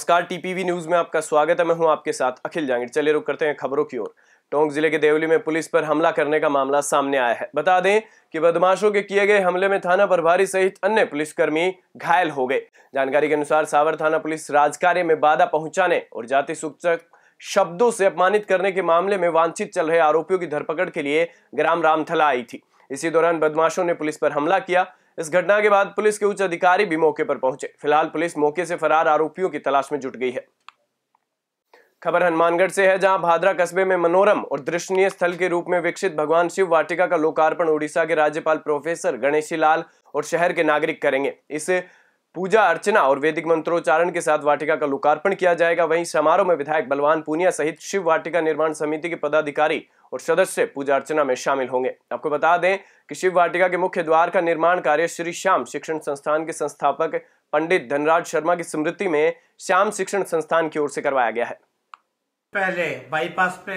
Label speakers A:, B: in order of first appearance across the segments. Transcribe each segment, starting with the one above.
A: नमस्कार TPV news में आपका स्वागत है मैं हूं आपके साथ अखिल जांगिर चले रुक करते हैं खबरों की ओर टोंक जिले के देवली में पुलिस पर हमला करने का मामला सामने आया है बता दें कि बदमाशों के किए गए हमले में थाना प्रभारी सहित अन्य पुलिसकर्मी घायल हो गए जानकारी के अनुसार सावर थाना पुलिस राजकार्य में बाधा पहुंचाने और जाति सूचक शब्दों से अपमानित करने के मामले में वांछित चल रहे आरोपियों की धरपकड़ के लिए ग्राम रामथला आई थी इसी दौरान बदमाशों ने पुलिस पर हमला किया इस घटना के बाद पुलिस के उच्च अधिकारी भी मौके पर पहुंचे फिलहाल पुलिस मौके से फरार आरोपियों की तलाश में जुट गई है खबर हनुमानगढ़ से है जहां भादरा कस्बे में मनोरम और दृष्टनीय स्थल के रूप में विकसित भगवान शिव वाटिका का लोकार्पण उड़ीसा के राज्यपाल प्रोफेसर गणेशी लाल और शहर के नागरिक करेंगे इस पूजा अर्चना और वैदिक मंत्रोच्चारण के साथ वाटिका का लोकार्पण किया जाएगा वहीं समारोह में विधायक बलवान पुनिया सहित शिव वाटिका निर्माण समिति के पदाधिकारी और सदस्य पूजा अर्चना में शामिल होंगे आपको बता दें कि शिव वाटिका के मुख्य द्वार का निर्माण कार्य श्री श्याम शिक्षण संस्थान के संस्थापक पंडित धनराज शर्मा की स्मृति में श्याम शिक्षण संस्थान की ओर से करवाया गया है पहले बाईपास पे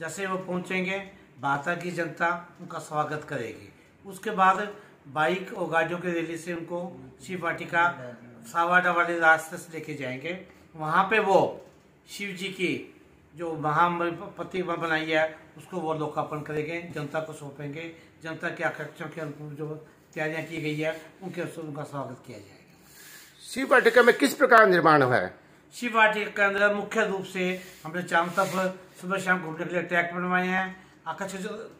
A: जैसे वो पहुंचेंगे बाता की जनता उनका स्वागत करेगी उसके बाद बाइक और गाड़ियों के रैली से उनको शिव वाटिका सावाडा वाले रास्ते से लेके जाएंगे वहाँ पे वो शिव जी की जो महा बनाई है उसको वो लोकार्पण करेंगे जनता को सौंपेंगे जनता के आकर्षण के जो तैयारियां की गई है उनके उनका स्वागत किया जाएगा शिव वाटिका में किस प्रकार निर्माण हुआ है शिव वाटिका के अंदर मुख्य रूप से हमने चांद तक सुबह शाम घूमने के लिए ट्रैक बनवाए हैं आकर्षक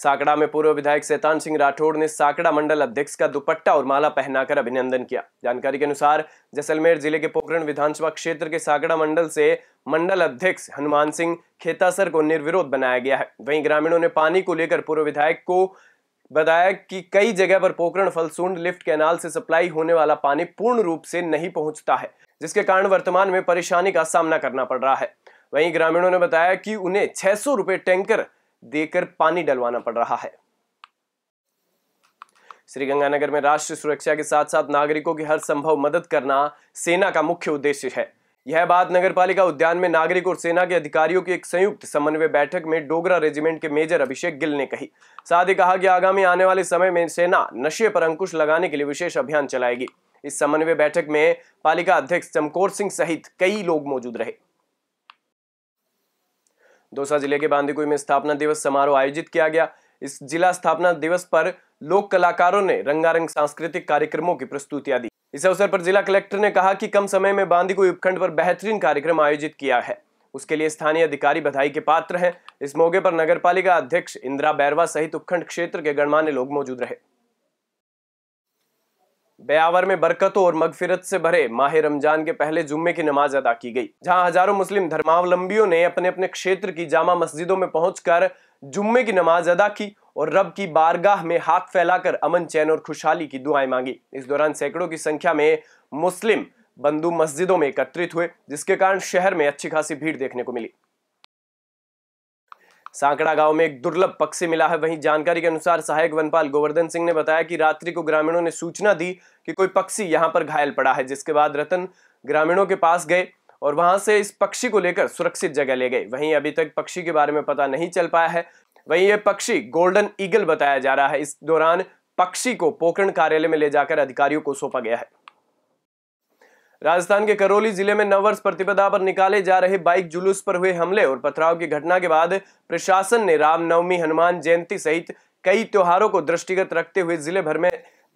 A: साकड़ा में पूर्व विधायक सैतान सिंह राठौड़ ने साकड़ा मंडल अध्यक्ष का दुपट्टा और माला पहनाकर अभिनंदन किया जानकारी के अनुसार जैसलमेर जिले के पोखरण विधानसभा क्षेत्र के साकड़ा मंडल से मंडल अध्यक्ष हनुमान सिंह खेतासर को निर्विरोध बनाया गया है वहीं ग्रामीणों ने पानी को लेकर पूर्व विधायक को बताया कि कई जगह पर पोखरण फलसूंड लिफ्ट कैनाल से सप्लाई होने वाला पानी पूर्ण रूप से नहीं पहुंचता है जिसके कारण वर्तमान में परेशानी का सामना करना पड़ रहा है वहीं ग्रामीणों ने बताया कि उन्हें छह सौ टैंकर देकर पानी डलवाना पड़ रहा है श्रीगंगानगर में राष्ट्र सुरक्षा के साथ साथ नागरिकों की हर संभव मदद करना सेना का मुख्य उद्देश्य है यह बात नगरपालिका उद्यान में नागरिक और सेना के अधिकारियों की एक संयुक्त समन्वय बैठक में डोगरा रेजिमेंट के मेजर अभिषेक गिल ने कही साथ ही कहा कि आगामी आने वाले समय में सेना नशे पर अंकुश लगाने के लिए विशेष अभियान चलाएगी इस समन्वय बैठक में पालिका अध्यक्ष चमकोर सिंह सहित कई लोग मौजूद रहे दौसा जिले के बांदीकुई में स्थापना दिवस समारोह आयोजित किया गया इस जिला स्थापना दिवस पर लोक कलाकारों ने रंगारंग सांस्कृतिक कार्यक्रमों की प्रस्तुतियां दी इस अवसर पर जिला कलेक्टर ने कहा कि कम समय में बांदीकुई उपखंड पर बेहतरीन कार्यक्रम आयोजित किया है उसके लिए स्थानीय अधिकारी बधाई के पात्र हैं इस मौके पर नगरपालिका अध्यक्ष इंदिरा बैरवा सहित उपखंड क्षेत्र के गणमान्य लोग मौजूद रहे बयावर में बरकतों और मगफिरत से भरे माह रमजान के पहले जुम्मे की नमाज अदा की गई जहां हजारों मुस्लिम धर्मावलंबियों ने अपने अपने क्षेत्र की जामा मस्जिदों में पहुंचकर जुम्मे की नमाज अदा की और रब की बारगाह में हाथ फैलाकर अमन चैन और खुशहाली की दुआएं मांगी इस दौरान सैकड़ों की संख्या में मुस्लिम बंधु मस्जिदों में एकत्रित हुए जिसके कारण शहर में अच्छी खासी भीड़ देखने को मिली सांकड़ा गांव में एक दुर्लभ पक्षी मिला है वहीं जानकारी के अनुसार सहायक वनपाल गोवर्धन सिंह ने बताया कि रात्रि को ग्रामीणों ने सूचना दी कि कोई पक्षी यहां पर घायल पड़ा है जिसके बाद रतन ग्रामीणों के पास गए और वहां से इस पक्षी को लेकर सुरक्षित जगह ले गए वहीं अभी तक पक्षी के बारे में पता नहीं चल पाया है वहीं ये पक्षी गोल्डन ईगल बताया जा रहा है इस दौरान पक्षी को पोखरण कार्यालय में ले जाकर अधिकारियों को सौंपा गया है राजस्थान के करौली जिले में नववर्ष प्रतिपदा पर निकाले जा रहे बाइक जुलूस पर हुए हमले और पथराव की घटना के बाद प्रशासन ने रामनवमी हनुमान जयंती सहित कई त्योहारों को दृष्टिगत रखते हुए जिले भर में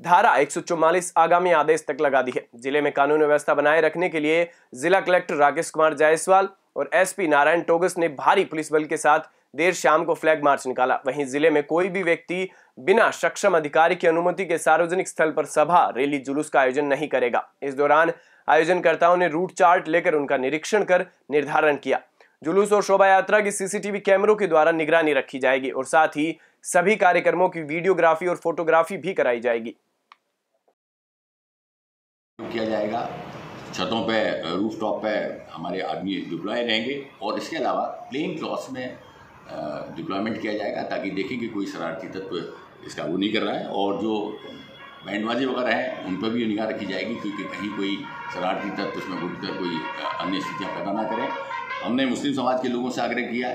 A: धारा एक आगामी आदेश तक लगा दी है जिले में कानून व्यवस्था बनाए रखने के लिए जिला कलेक्टर राकेश कुमार जायसवाल और एसपी नारायण टोगस ने भारी पुलिस बल के साथ देर शाम को फ्लैग मार्च निकाला वहीं जिले में कोई भी व्यक्ति बिना सक्षम अधिकारी की अनुमति के सार्वजनिक स्थल पर सभा रैली जुलूस का आयोजन नहीं करेगा इस दौरान आयोजनकर्ताओं ने रूट चार्ट लेकर उनका निरीक्षण कर निर्धारण किया जुलूस और शोभा यात्रा की सीसीटीवी कैमरों के द्वारा निगरानी रखी जाएगी और साथ ही सभी कार्यक्रमों की वीडियोग्राफी और फोटोग्राफी भी कराई जाएगी किया जाएगा छतों पे रूफ टॉप पे हमारे आदमी डिप्लॉय रहेंगे और इसके अलावा प्लेन क्लॉस में डिप्लॉयमेंट किया जाएगा ताकि देखें कि कोई शरारती तत्व इसका वो नहीं कर रहा है और जो बैंडबाजे वगैरह हैं उन पर भी निगाह रखी जाएगी क्योंकि कहीं कोई शरारती तत्व उसमें घुट कोई अन्य स्थितियाँ पैदा ना करें हमने मुस्लिम समाज के लोगों से आग्रह किया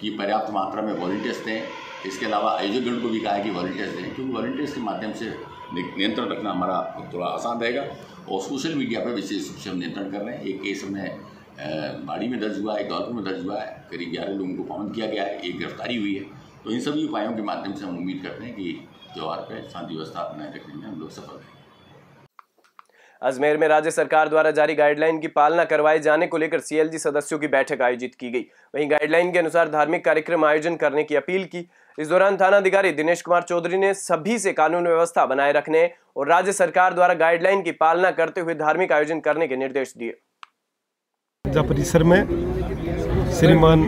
A: कि पर्याप्त मात्रा में वॉल्टियर्स दें इसके अलावा आयोजकगण को भी कहा है कि वॉल्टियर्स दें क्योंकि वॉल्टियर्स के माध्यम से नियंत्रण रखना हमारा थोड़ा आसान रहेगा और सोशल मीडिया पर विशेष रूप से हम नियंत्रण कर रहे हैं एक केस हमने बाड़ी में दर्ज हुआ है धौलपुर में दर्ज हुआ है करीब ग्यारह लोगों को पाबंद किया गया है एक गिरफ्तारी हुई है तो इन सभी उपायों के माध्यम से हम उम्मीद करते हैं कि त्यौहार पे शांति व्यवस्था बनाए रखने में हम लोग सफल रहे अजमेर में राज्य सरकार द्वारा जारी गाइडलाइन की पालना करवाए जाने को लेकर सीएलजी सदस्यों की बैठक आयोजित की गई वहीं गाइडलाइन के अनुसार धार्मिक कार्यक्रम आयोजन करने की अपील की इस दौरान थाना अधिकारी दिनेश कुमार चौधरी ने सभी से कानून व्यवस्था बनाए रखने और राज्य सरकार द्वारा गाइडलाइन की पालना करते हुए धार्मिक आयोजन करने के निर्देश दिए परिसर में श्रीमान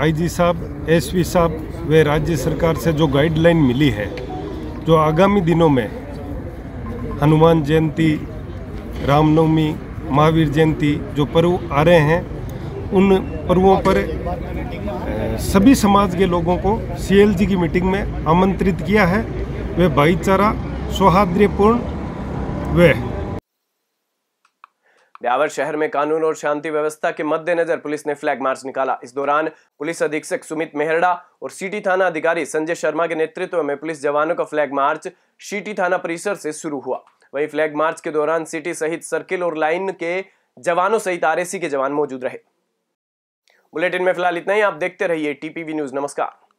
A: आई साहब एस साहब व राज्य सरकार से जो गाइडलाइन मिली है जो आगामी दिनों में हनुमान जयंती रामनवमी महावीर जयंती जो पर्व आ रहे हैं उन पर्वों पर सभी समाज के लोगों को सीएलजी की मीटिंग में आमंत्रित किया है वे भाईचारा सौहार्द्रपूर्ण वे ब्यावर शहर में कानून और शांति व्यवस्था के मद्देनजर पुलिस ने फ्लैग मार्च निकाला इस दौरान पुलिस अधीक्षक सुमित मेहरडा और सिटी थाना अधिकारी संजय शर्मा के नेतृत्व में पुलिस जवानों का फ्लैग मार्च सिटी थाना परिसर से शुरू हुआ वही फ्लैग मार्च के दौरान सिटी सहित सर्किल और लाइन के जवानों सहित आर के जवान मौजूद रहे बुलेटिन में फिलहाल इतना ही आप देखते रहिए टीपीवी न्यूज नमस्कार